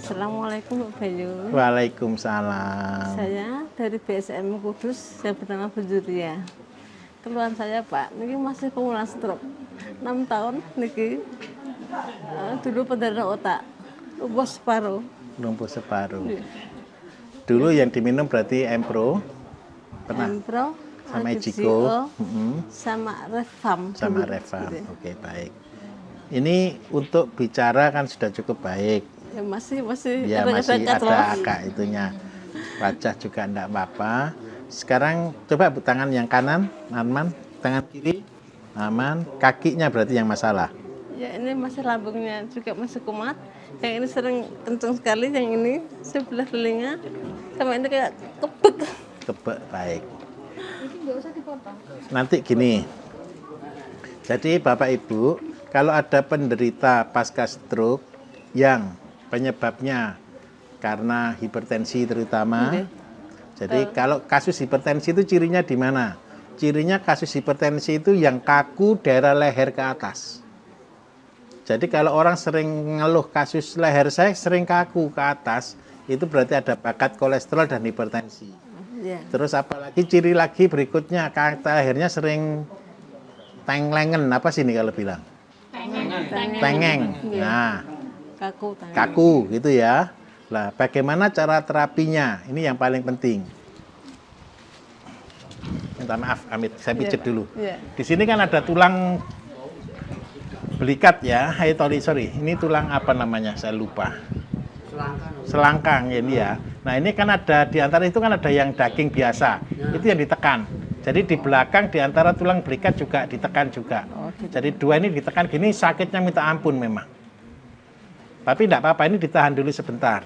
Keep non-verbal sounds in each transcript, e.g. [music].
Assalamualaikum Pak Bayu. Waalaikumsalam. Saya dari BSM Kudus, saya bernama Bujuria. Keluhan saya Pak, ini masih pengulang stroke. 6 tahun niki uh, dulu penderita otak, lumpuh separuh. Lumpuh separuh. Ya. Dulu yang diminum berarti Empro. Pernah? Empro, sama Ejiko, mm -hmm. sama Refam. Sama Revam. Gitu ya. Oke, okay, baik. Ini untuk bicara kan sudah cukup baik Ya masih masih ya, ada masih ada loh. akak itunya. Wajah juga enggak apa-apa. Sekarang coba tangan yang kanan, aman tangan kiri, aman. Kakinya berarti yang masalah. Ya ini masih lambungnya juga masih kumat. Yang ini sering kencang sekali, yang ini sebelah telinga. Sama ini kayak kebek. Kebek, baik. Nanti gini. Jadi Bapak Ibu, kalau ada penderita pasca stroke yang penyebabnya karena hipertensi terutama. Okay. Jadi uh. kalau kasus hipertensi itu cirinya di mana? Cirinya kasus hipertensi itu yang kaku daerah leher ke atas. Jadi kalau orang sering ngeluh kasus leher saya sering kaku ke atas, itu berarti ada bakat kolesterol dan hipertensi. Yeah. Terus apalagi ciri lagi berikutnya kata lehernya sering tenglengen apa sih ini kalau bilang? Tengeng. Tengeng. Tengeng. Nah, kaku, tadi. kaku gitu ya. lah bagaimana cara terapinya? Ini yang paling penting. Minta maaf, Amit, saya iya, pijit yeah, dulu. yeah. Di sini kan ada tulang belikat ya. Hai, sorry, sorry. Ini tulang apa namanya? Saya lupa. Selangkang. Selangkang ya, ini ya. Nah, ini kan ada di antara itu kan ada yang daging biasa. Ya. Itu yang ditekan. Jadi di belakang di antara tulang belikat juga ditekan juga. Oh, gitu. Jadi dua ini ditekan gini sakitnya minta ampun memang. Tapi tidak apa-apa, ini ditahan dulu sebentar.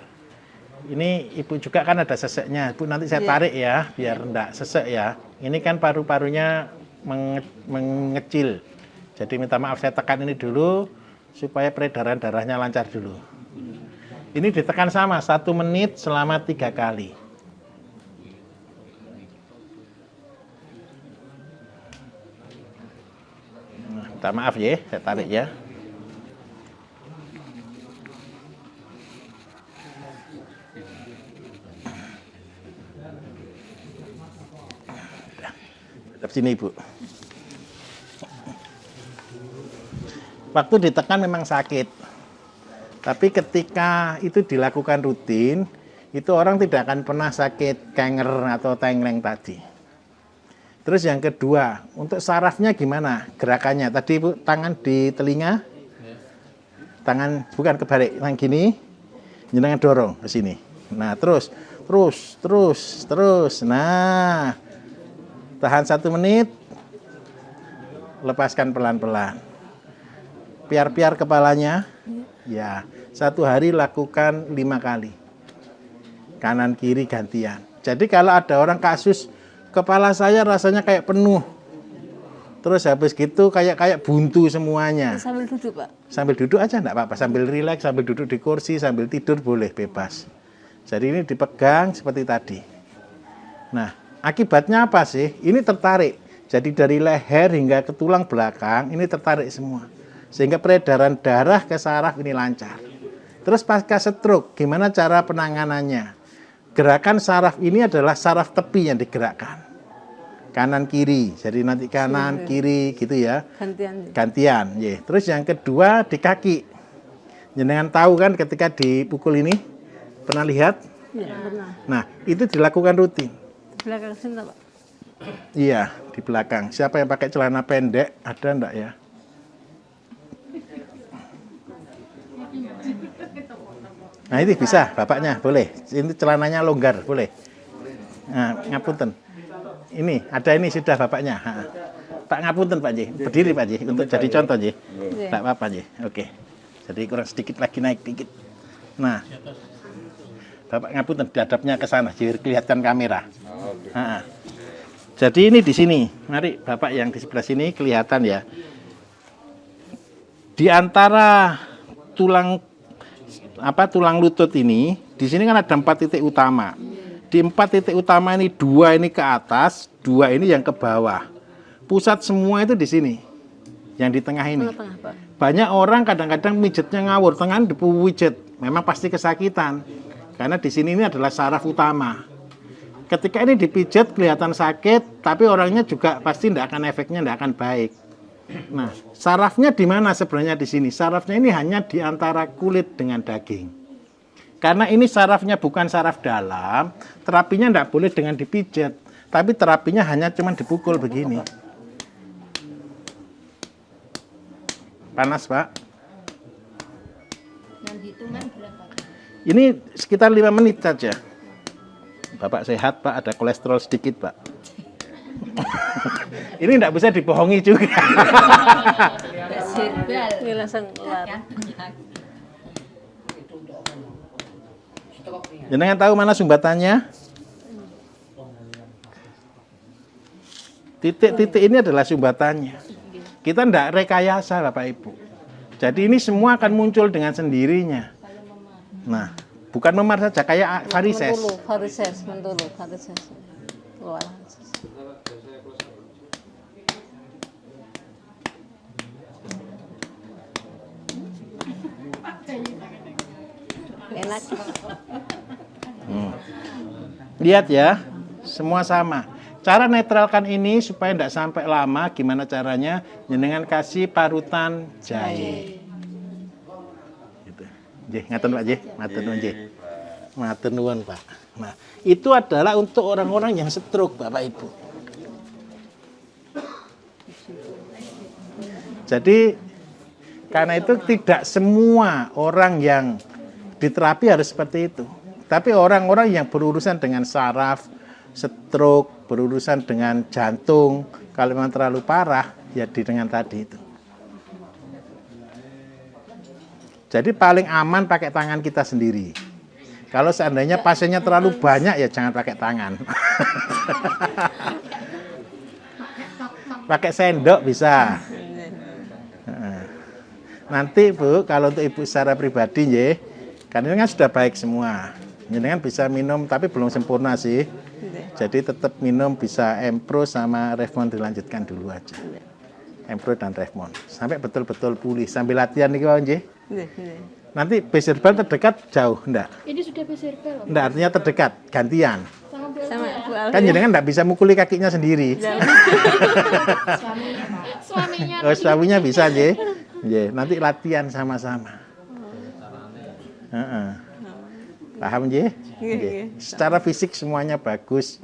Ini ibu juga kan ada seseknya, ibu nanti saya iya. tarik ya, biar tidak sesek ya. Ini kan paru-parunya menge mengecil. Jadi minta maaf saya tekan ini dulu, supaya peredaran darahnya lancar dulu. Ini ditekan sama, satu menit selama tiga kali. Nah, minta maaf ya, saya tarik ya. sini Ibu. Waktu ditekan memang sakit. Tapi ketika itu dilakukan rutin, itu orang tidak akan pernah sakit kanker atau tengleng tadi. Terus yang kedua, untuk sarafnya gimana gerakannya? Tadi ibu tangan di telinga, tangan bukan kebalik, tangan gini, jenengan dorong ke sini. Nah, terus, terus, terus, terus. Nah, Tahan satu menit. Lepaskan pelan-pelan. Piar-piar kepalanya. Ya, satu hari lakukan lima kali. Kanan kiri gantian. Jadi kalau ada orang kasus kepala saya rasanya kayak penuh. Terus habis gitu kayak kayak buntu semuanya. Sambil duduk, Pak. Sambil duduk aja enggak apa-apa, sambil rileks, sambil duduk di kursi, sambil tidur boleh bebas. Jadi ini dipegang seperti tadi. Nah, Akibatnya apa sih? Ini tertarik. Jadi dari leher hingga ke tulang belakang ini tertarik semua. Sehingga peredaran darah ke saraf ini lancar. Terus pasca stroke, gimana cara penanganannya? Gerakan saraf ini adalah saraf tepi yang digerakkan. Kanan kiri, jadi nanti kanan iya. kiri gitu ya. Gantian. Gantian, ya. Terus yang kedua di kaki. Jenengan tahu kan ketika dipukul ini? Pernah lihat? Ya, pernah. Nah, itu dilakukan rutin belakang sini Pak. Iya, di belakang. Siapa yang pakai celana pendek? Ada enggak ya? Nah, ini bisa, bapaknya boleh. Ini celananya longgar, boleh. Nah, ngapunten. Ini, ada ini sudah bapaknya. Pak ngapunten Pak Ji, berdiri Pak Ji untuk jadi contoh Ji. Enggak iya. apa-apa Ji. Oke. Jadi kurang sedikit lagi naik dikit. Nah. Bapak ngapunten dihadapnya ke sana, jadi kelihatan kamera jadi ini di sini. Mari Bapak yang di sebelah sini kelihatan ya. Di antara tulang apa tulang lutut ini, di sini kan ada empat titik utama. Di empat titik utama ini dua ini ke atas, dua ini yang ke bawah. Pusat semua itu di sini, yang di tengah ini. Banyak orang kadang-kadang mijetnya ngawur, tangan depu wijet. Memang pasti kesakitan, karena di sini ini adalah saraf utama ketika ini dipijat kelihatan sakit, tapi orangnya juga pasti tidak akan efeknya tidak akan baik. Nah, sarafnya di mana sebenarnya di sini? Sarafnya ini hanya di antara kulit dengan daging. Karena ini sarafnya bukan saraf dalam, terapinya tidak boleh dengan dipijat, tapi terapinya hanya cuman dipukul begini. Panas, Pak. Ini sekitar lima menit saja. Bapak sehat, Pak, ada kolesterol sedikit, Pak. [laughs] ini tidak bisa dibohongi juga. Jangan tahu mana sumbatannya? Titik-titik ini adalah sumbatannya. Kita tidak rekayasa, Bapak Ibu. Jadi ini semua akan muncul dengan sendirinya. Nah, bukan memar saja kayak varises varises mentulu varises enak hmm. lihat ya semua sama cara netralkan ini supaya tidak sampai lama gimana caranya Dengan kasih parutan jahe, jahe. Jeh, ngaten Pak Jeh, ngatur Nuan Jeh. ngatur nuwun Pak. Nah, itu adalah untuk orang-orang yang stroke Bapak Ibu. Jadi karena itu tidak semua orang yang diterapi harus seperti itu. Tapi orang-orang yang berurusan dengan saraf, stroke, berurusan dengan jantung, kalau memang terlalu parah, ya dengan tadi itu. Jadi paling aman pakai tangan kita sendiri. Kalau seandainya pasiennya terlalu banyak ya jangan pakai tangan. pakai sendok bisa. Nanti Bu, kalau untuk Ibu secara pribadi ya, kan ini kan sudah baik semua. Ini kan bisa minum tapi belum sempurna sih. Iya. Jadi tetap minum bisa Empro sama Revon dilanjutkan dulu aja. Employed dan Trevmon. Sampai betul-betul pulih, sambil latihan nih kawan J. Iya, iya. Nanti beserban terdekat jauh, enggak? Ini sudah beserban. Enggak, artinya terdekat, gantian. Sama Bu Kan jenengan enggak bisa mukuli kakinya sendiri. suaminya. suaminya. Oh, suaminya bisa, J. J. Nanti latihan sama-sama. Oh. Heeh. Oh. Paham, J? Iya, Secara fisik semuanya bagus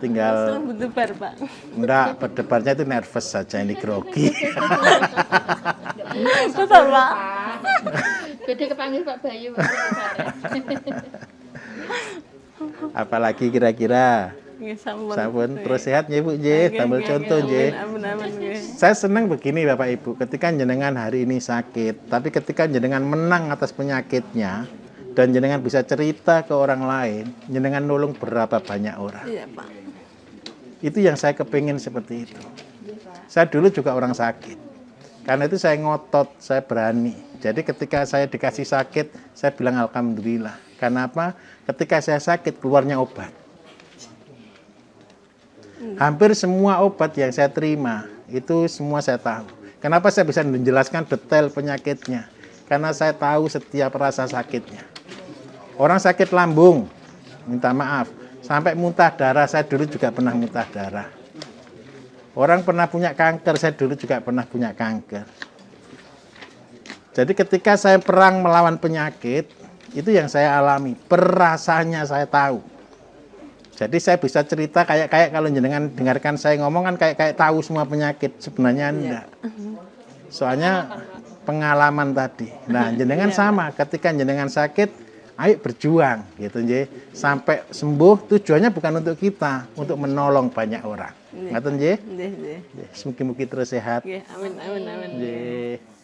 tinggal berdebar enggak berdebarnya itu nervous saja ini grogi betul pak beda pak Bayu apalagi kira-kira ya, sabun, terus ya. sehat ya bu J tambah contoh J saya senang begini bapak ibu ketika jenengan hari ini sakit tapi ketika jenengan menang atas penyakitnya dan jenengan bisa cerita ke orang lain, jenengan nolong berapa banyak orang. Iya, Pak. Itu yang saya kepingin seperti itu. Saya dulu juga orang sakit. Karena itu saya ngotot, saya berani. Jadi ketika saya dikasih sakit, saya bilang alhamdulillah. Karena apa? Ketika saya sakit keluarnya obat. Hmm. Hampir semua obat yang saya terima itu semua saya tahu. Kenapa saya bisa menjelaskan detail penyakitnya? Karena saya tahu setiap rasa sakitnya. Orang sakit lambung, minta maaf. Sampai muntah darah, saya dulu juga pernah muntah darah. Orang pernah punya kanker, saya dulu juga pernah punya kanker. Jadi ketika saya perang melawan penyakit, itu yang saya alami, perasaannya saya tahu. Jadi saya bisa cerita kayak kayak kalau jenengan dengarkan saya ngomong kan kayak kayak tahu semua penyakit sebenarnya iya. enggak. Soalnya pengalaman tadi. Nah, [laughs] jenengan iya. sama ketika jenengan sakit ayo berjuang gitu nje sampai sembuh tujuannya bukan untuk kita untuk menolong banyak orang iya. ngaten nje nggih nggih mugi terus sehat amin amin amin